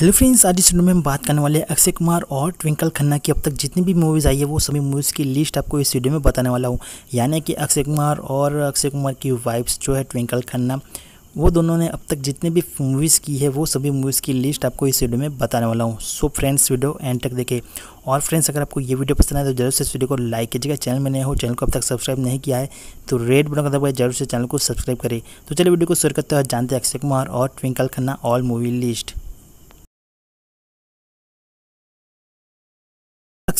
hello friends आज इस video में हम बात करने वाले अक्षय कुमार और ट्विंकल खन्ना की अब तक जितनी भी मूवीज़ आई है वो सभी मूवीज़ की लिस्ट आपको इस वीडियो में बताने वाला हूँ यानी कि अक्षय कुमार और अक्षय कुमार की वाइफ्स जो है ट्विंकल खन्ना वो दोनों ने अब तक जितने भी मूवीज़ की है वो सभी मूवीज़ की लिस्ट आपको इस वीडियो में बताने वाला हूँ सो फ्रेंड्स वीडियो एंड तक देखें और फ्रेंड्स अगर आपको ये वीडियो पसंद आए तो जरूर से इस वीडियो को लाइक कीजिएगा चैनल में नए हो चैनल को अब तक सब्सक्राइब नहीं किया है तो रेड बटन का दबाए जरूर से चैनल को सब्सक्राइब करें तो चलिए वीडियो को शुरू करते हुए जानते हैं अक्षय कुमार और Twinkle Khanna all movie list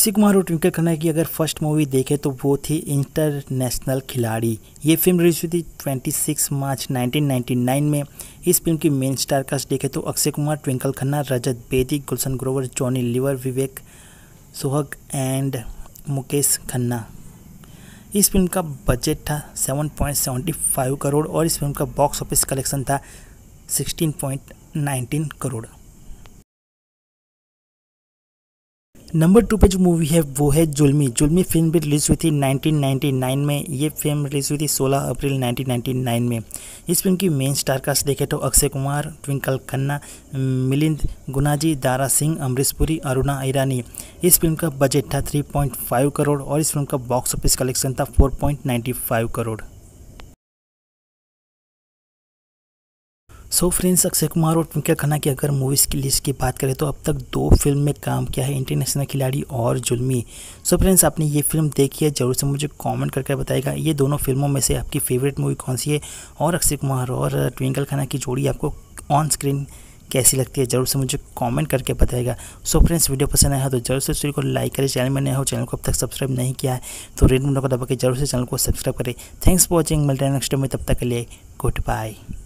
Akshay Kumar और ट्विंकल खन्ना की अगर फर्स्ट मूवी देखें तो वो थी इंटरनेशनल खिलाड़ी ये फिल्म रिलीज हुई थी 26 मार्च 1999 में इस फिल्म की मेन स्टार कास्ट देखें तो अक्षय कुमार ट्विंकल खन्ना रजत बेदी गुलशन ग्रोवर जॉनी लिवर विवेक सोहग एंड मुकेश खन्ना इस फिल्म का बजट था 7.75 करोड़ और इस फिल्म का बॉक्स ऑफिस कलेक्शन था 16.19 करोड़ नंबर टू पे जो मूवी है वो है जुलमी जुलमी फिल्म भी रिलीज़ हुई थी 1999 में ये फिल्म रिलीज़ हुई थी 16 अप्रैल 1999 में इस फिल्म की मेन स्टार कास्ट देखे तो अक्षय कुमार ट्विंकल खन्ना मिलिंद गुनाजी दारा सिंह अमरीश पुरी अरुणा ईरानी इस फिल्म का बजट था 3.5 करोड़ और इस फिल्म का बॉक्स ऑफिस कलेक्शन था four crore so friends Akshay Kumar और ट्विंकल खन्ना की अगर मूवीज़ की लिस्ट की बात करें तो अब तक दो फिल्म में काम किया है इंटरनेशनल खिलाड़ी और जुलमी सो फ्रेंड्स आपने ये फिल्म देखी है ज़रूर से मुझे कमेंट करके बताएगा ये दोनों फिल्मों में से आपकी फेवरेट मूवी कौन सी है और अक्षय कुमार और ट्विंकल खन्ना की जोड़ी आपको ऑन स्क्रीन कैसी लगती है जरूर से मुझे कमेंट करके बताएगा सो फ्रेंड्स वीडियो पसंद आया हो तो जरूर से वीडियो को लाइक करें चैनल में नया हो चैनल को अब तक सब्सक्राइब नहीं किया है तो रेड मिनट को दबा के जरूर से चैनल को सब्सक्राइब करें थैंक्स फॉर वॉचिंग मिलते हैं नेक्स्ट में तब तक के लिए गुड बाय